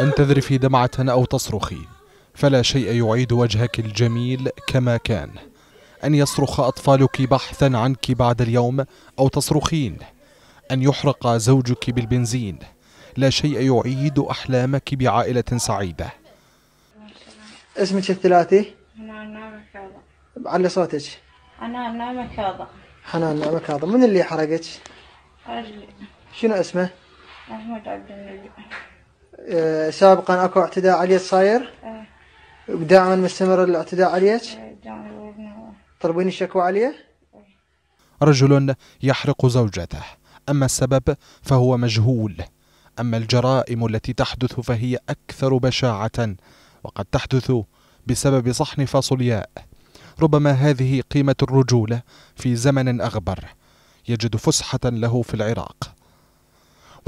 أن تذرفي دمعة أو تصرخي فلا شيء يعيد وجهك الجميل كما كان أن يصرخ أطفالك بحثا عنك بعد اليوم أو تصرخين أن يحرق زوجك بالبنزين لا شيء يعيد أحلامك بعائلة سعيدة اسمك الثلاثي؟ حنان نعمة هذا علي صوتك حنان نعمة هذا حنان نعمة هذا من اللي حرقك؟ أجلي شنو اسمه؟ أحمد عبد النبي آه، سابقا اكو اعتداء عليك صاير؟ ايه دائما مستمر الاعتداء عليك؟ إيه، دائما تطلبين الشكوى عليه؟ إيه. رجل يحرق زوجته أما السبب فهو مجهول أما الجرائم التي تحدث فهي أكثر بشاعة وقد تحدث بسبب صحن فاصولياء ربما هذه قيمة الرجولة في زمن أغبر يجد فسحة له في العراق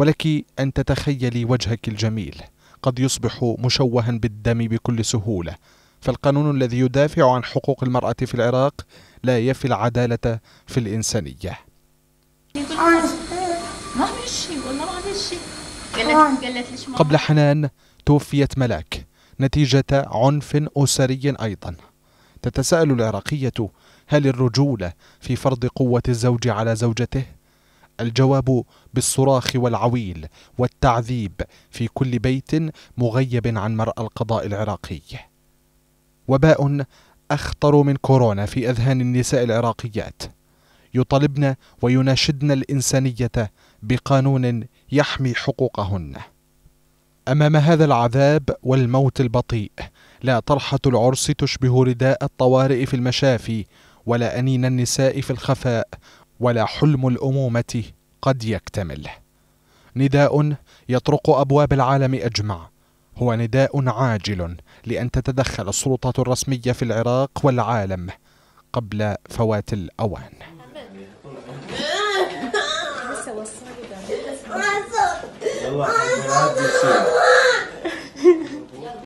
ولك أن تتخيلي وجهك الجميل قد يصبح مشوها بالدم بكل سهولة فالقانون الذي يدافع عن حقوق المرأة في العراق لا يفي العدالة في الإنسانية قبل حنان توفيت ملاك نتيجة عنف أسري أيضا تتساءل العراقية هل الرجولة في فرض قوة الزوج على زوجته؟ الجواب بالصراخ والعويل والتعذيب في كل بيت مغيب عن مرأى القضاء العراقي وباء أخطر من كورونا في أذهان النساء العراقيات يطالبن ويناشدن الإنسانية بقانون يحمي حقوقهن أمام هذا العذاب والموت البطيء لا طرحة العرس تشبه رداء الطوارئ في المشافي ولا أنين النساء في الخفاء ولا حلم الامومه قد يكتمل نداء يطرق ابواب العالم اجمع هو نداء عاجل لان تتدخل السلطات الرسميه في العراق والعالم قبل فوات الاوان